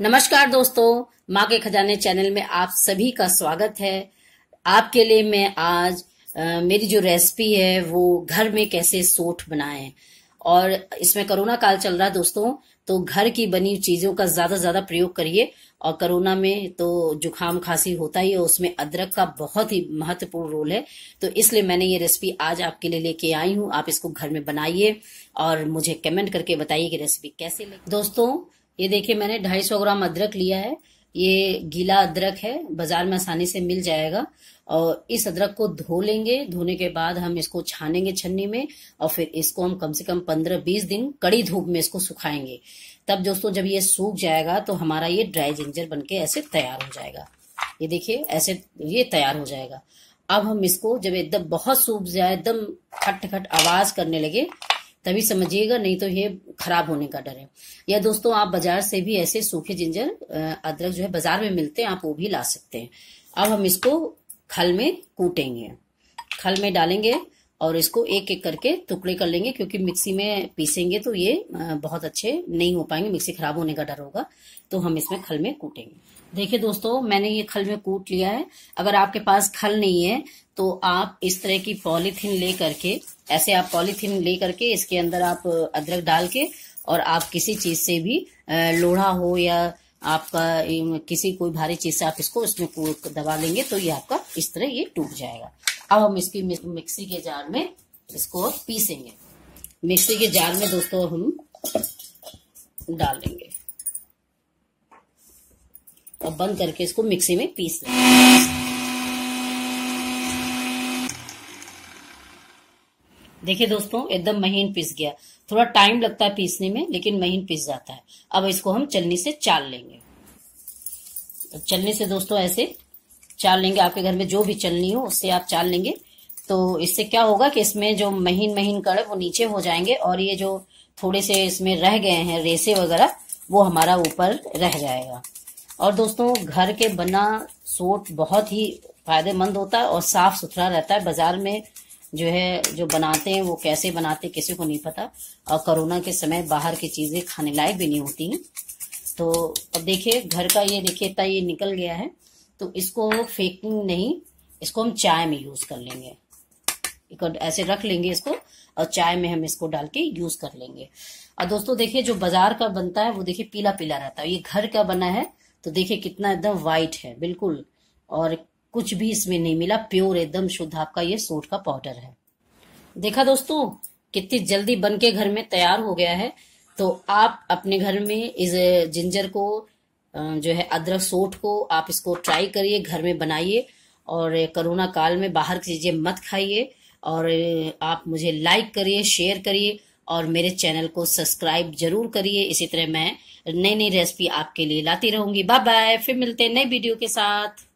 नमस्कार दोस्तों माँ के खजाने चैनल में आप सभी का स्वागत है आपके लिए मैं आज आ, मेरी जो रेसिपी है वो घर में कैसे सोठ बनाएं और इसमें कोरोना काल चल रहा है दोस्तों तो घर की बनी चीजों का ज्यादा ज्यादा प्रयोग करिए और कोरोना में तो जुकाम खांसी होता ही है उसमें अदरक का बहुत ही महत्वपूर्ण रोल है तो इसलिए मैंने ये रेसिपी आज आपके लिए लेके आई हूँ आप इसको घर में बनाइए और मुझे कमेंट करके बताइए कि रेसिपी कैसे लगी दोस्तों ये देखिए मैंने 250 ग्राम अदरक लिया है ये गीला अदरक है बाजार में आसानी से मिल जाएगा और इस अदरक को धो लेंगे धोने के बाद हम इसको छानेंगे छन्नी में और फिर इसको हम कम से कम पंद्रह बीस दिन कड़ी धूप में इसको सुखाएंगे तब दोस्तों जब ये सूख जाएगा तो हमारा ये ड्राई जिंजर बन के ऐसे तैयार हो जाएगा ये देखिए ऐसे ये तैयार हो जाएगा अब हम इसको जब एकदम बहुत सूख जाए एकदम खट खट आवाज करने लगे तभी समझिएगा नहीं तो ये खराब होने का डर है या दोस्तों आप बाजार से भी ऐसे सूखे जिंजर अदरक जो है बाजार में मिलते हैं आप वो भी ला सकते हैं अब हम इसको खल में कूटेंगे खल में डालेंगे और इसको एक एक करके टुकड़े कर लेंगे क्योंकि मिक्सी में पीसेंगे तो ये बहुत अच्छे नहीं हो पाएंगे मिक्सी खराब होने का डर होगा तो हम इसमें खल में कूटेंगे देखिए दोस्तों मैंने ये खल में कूट लिया है अगर आपके पास खल नहीं है तो आप इस तरह की पॉलीथीन ले करके ऐसे आप पॉलीथीन ले करके इसके अंदर आप अदरक डाल के और आप किसी चीज से भी लोढ़ा हो या आपका किसी कोई भारी चीज से आप इसको इसमें दबा लेंगे तो ये आपका इस तरह ये टूट जाएगा अब हम इसकी मिक्सी के जार में इसको पीसेंगे मिक्सी के जार में दोस्तों हम डाल देंगे और बंद करके इसको मिक्सी में पीस लेंगे देखिए दोस्तों एकदम महीन पिस गया थोड़ा टाइम लगता है पीसने में लेकिन महीन पिस जाता है अब इसको हम चलनी से चाल लेंगे चलनी से दोस्तों ऐसे चाल लेंगे आपके घर में जो भी चलनी हो उससे आप चाल लेंगे तो इससे क्या होगा कि इसमें जो महीन महीन कड़ वो नीचे हो जाएंगे और ये जो थोड़े से इसमें रह गए हैं रेसे वगैरह वो हमारा ऊपर रह जाएगा और दोस्तों घर के बना सोट बहुत ही फायदेमंद होता है और साफ सुथरा रहता है बाजार में जो है जो बनाते हैं वो कैसे बनाते हैं किसी को नहीं पता और कोरोना के समय बाहर की चीज़ें खाने लायक भी नहीं होती हैं तो अब देखिए घर का ये देखिए इतना ये निकल गया है तो इसको फेकिंग नहीं इसको हम चाय में यूज कर लेंगे ऐसे रख लेंगे इसको और चाय में हम इसको डाल के यूज कर लेंगे और दोस्तों देखिए जो बाजार का बनता है वो देखिए पीला पीला रहता है ये घर का बना है तो देखिए कितना एकदम व्हाइट है बिल्कुल और कुछ भी इसमें नहीं मिला प्योर एकदम शुद्ध आपका ये सूट का पाउडर है देखा दोस्तों कितनी जल्दी बन के घर में तैयार हो गया है तो आप अपने घर में इस जिंजर को जो है अदरक सोट को आप इसको ट्राई करिए घर में बनाइए और कोरोना काल में बाहर की चीज़ें मत खाइए और आप मुझे लाइक करिए शेयर करिए और मेरे चैनल को सब्सक्राइब जरूर करिए इसी तरह मैं नई नई रेसिपी आपके लिए लाती रहूंगी बाय बाय फिर मिलते हैं नए वीडियो के साथ